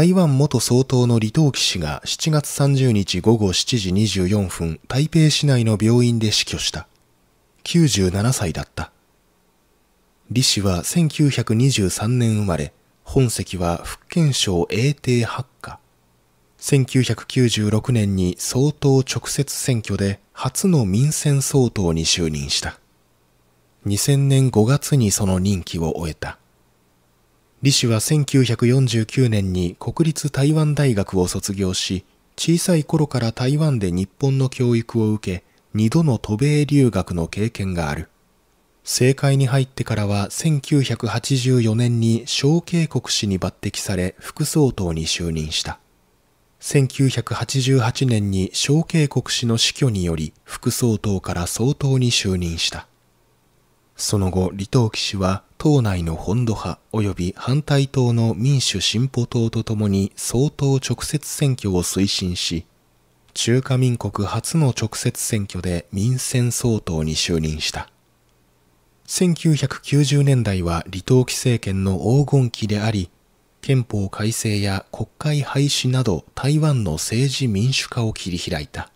台湾元総統の李登輝氏が7月30日午後7時24分、台北市内の病院で死去した。97歳だった。李氏は1923年生まれ、本籍は福建省永定八家。1996年に総統直接選挙で初の民選総統に就任した。2000年5月にその任期を終えた。李氏は1949年に国立台湾大学を卒業し、小さい頃から台湾で日本の教育を受け、2度の渡米留学の経験がある。政界に入ってからは1984年に小渓国氏に抜擢され副総統に就任した。1988年に小渓国氏の死去により副総統から総統に就任した。その後、李登輝氏は党内の本土派及び反対党の民主進歩党とともに総統直接選挙を推進し、中華民国初の直接選挙で民選総統に就任した。1990年代は李登輝政権の黄金期であり、憲法改正や国会廃止など台湾の政治民主化を切り開いた。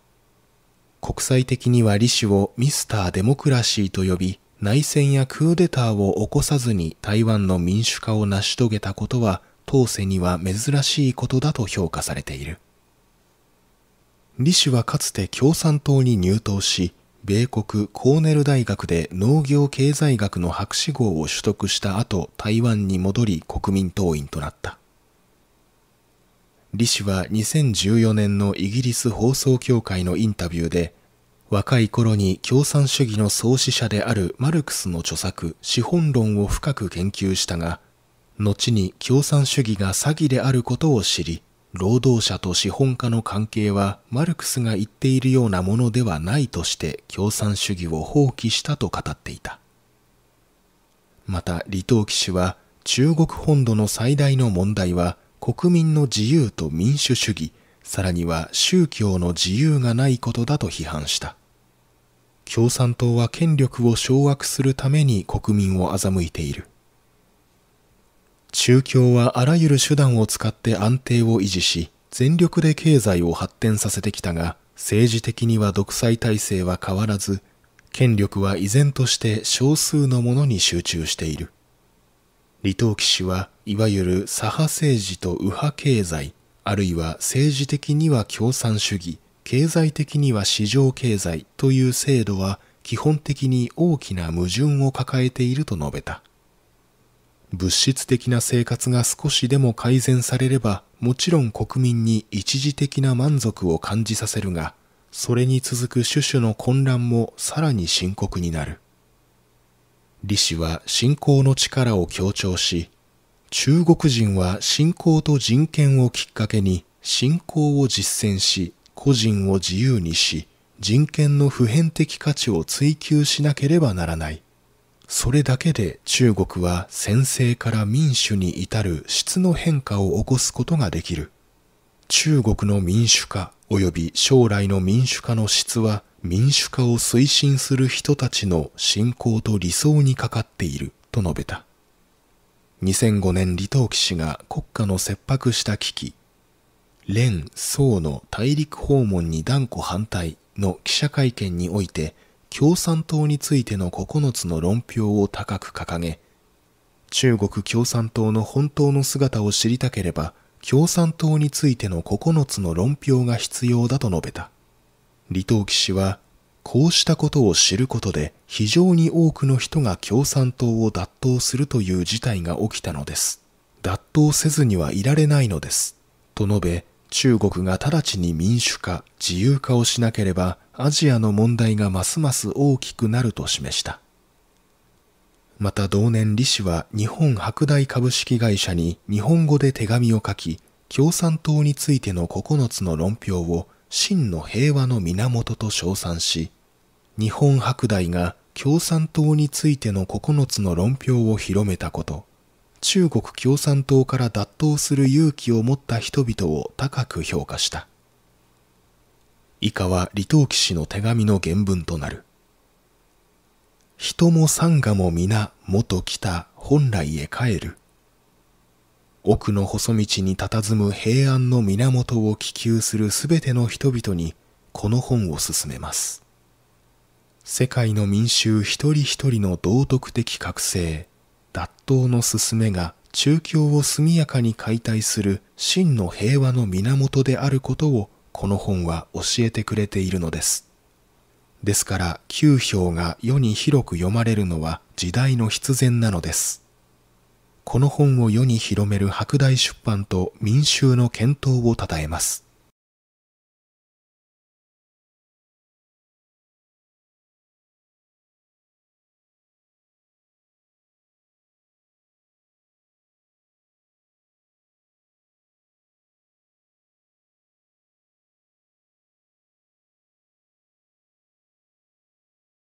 国際的には李氏をミスターデモクラシーと呼び、内戦やクーデターを起こさずに台湾の民主化を成し遂げたことは当世には珍しいことだと評価されている李氏はかつて共産党に入党し米国コーネル大学で農業経済学の博士号を取得した後台湾に戻り国民党員となった李氏は2014年のイギリス放送協会のインタビューで若い頃に共産主義の創始者であるマルクスの著作「資本論」を深く研究したが後に共産主義が詐欺であることを知り労働者と資本家の関係はマルクスが言っているようなものではないとして共産主義を放棄したと語っていたまた李登輝氏は中国本土の最大の問題は国民の自由と民主主義さらには宗教の自由がないことだと批判した共産党は権力を掌握するために国民を欺いている中共はあらゆる手段を使って安定を維持し全力で経済を発展させてきたが政治的には独裁体制は変わらず権力は依然として少数のものに集中している李登輝氏はいわゆる左派政治と右派経済あるいは政治的には共産主義、経済的には市場経済という制度は基本的に大きな矛盾を抱えていると述べた。物質的な生活が少しでも改善されれば、もちろん国民に一時的な満足を感じさせるが、それに続く種々の混乱もさらに深刻になる。李氏は信仰の力を強調し、中国人は信仰と人権をきっかけに信仰を実践し個人を自由にし人権の普遍的価値を追求しなければならないそれだけで中国は専制から民主に至る質の変化を起こすことができる中国の民主化及び将来の民主化の質は民主化を推進する人たちの信仰と理想にかかっていると述べた。2005年李登輝氏が国家の切迫した危機、連・宋の大陸訪問に断固反対の記者会見において、共産党についての9つの論評を高く掲げ、中国共産党の本当の姿を知りたければ、共産党についての9つの論評が必要だと述べた。李登輝氏はこうしたことを知ることで非常に多くの人が共産党を脱倒するという事態が起きたのです。脱倒せずにはいられないのです。と述べ、中国が直ちに民主化、自由化をしなければアジアの問題がますます大きくなると示した。また同年李氏は日本白大株式会社に日本語で手紙を書き、共産党についての9つの論評を真の平和の源と称賛し、日本白大が共産党についての9つの論評を広めたこと、中国共産党から脱党する勇気を持った人々を高く評価した。以下は李登輝氏の手紙の原文となる。人も山河も皆元来た本来へ帰る。奥の細道に佇む平安の源を希求するすべての人々にこの本を勧めます世界の民衆一人一人の道徳的覚醒脱党の勧めが中共を速やかに解体する真の平和の源であることをこの本は教えてくれているのですですから9票が世に広く読まれるのは時代の必然なのですこの本を世に広める白大出版と民衆の健闘を称えます。